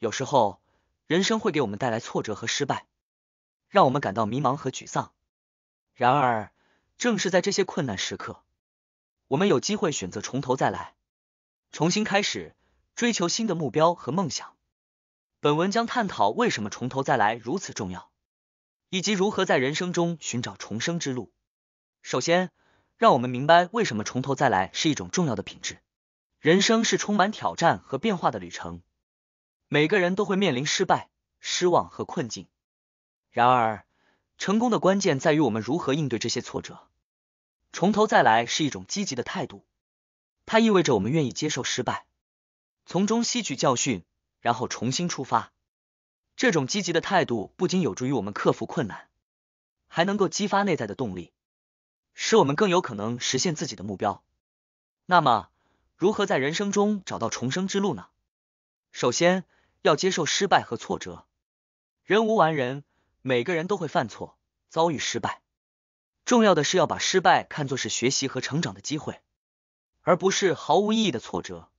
有时候，人生会给我们带来挫折和失败，让我们感到迷茫和沮丧。然而，正是在这些困难时刻，我们有机会选择从头再来，重新开始，追求新的目标和梦想。本文将探讨为什么从头再来如此重要，以及如何在人生中寻找重生之路。首先，让我们明白为什么从头再来是一种重要的品质。人生是充满挑战和变化的旅程。每个人都会面临失败、失望和困境，然而，成功的关键在于我们如何应对这些挫折。从头再来是一种积极的态度，它意味着我们愿意接受失败，从中吸取教训，然后重新出发。这种积极的态度不仅有助于我们克服困难，还能够激发内在的动力，使我们更有可能实现自己的目标。那么，如何在人生中找到重生之路呢？首先，要接受失败和挫折，人无完人，每个人都会犯错、遭遇失败。重要的是要把失败看作是学习和成长的机会，而不是毫无意义的挫折。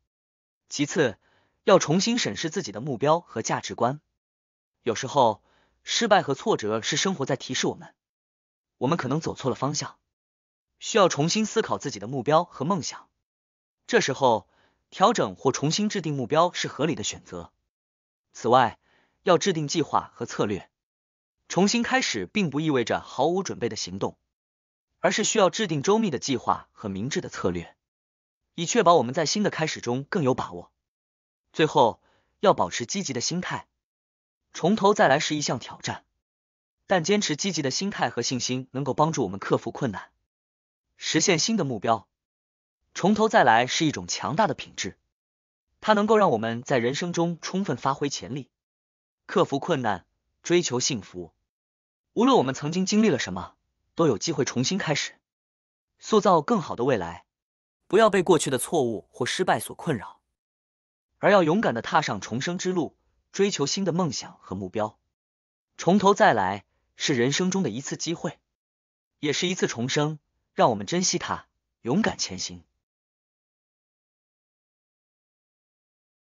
其次，要重新审视自己的目标和价值观。有时候，失败和挫折是生活在提示我们，我们可能走错了方向，需要重新思考自己的目标和梦想。这时候，调整或重新制定目标是合理的选择。此外，要制定计划和策略。重新开始并不意味着毫无准备的行动，而是需要制定周密的计划和明智的策略，以确保我们在新的开始中更有把握。最后，要保持积极的心态。从头再来是一项挑战，但坚持积极的心态和信心能够帮助我们克服困难，实现新的目标。从头再来是一种强大的品质。它能够让我们在人生中充分发挥潜力，克服困难，追求幸福。无论我们曾经经历了什么，都有机会重新开始，塑造更好的未来。不要被过去的错误或失败所困扰，而要勇敢的踏上重生之路，追求新的梦想和目标。从头再来是人生中的一次机会，也是一次重生。让我们珍惜它，勇敢前行。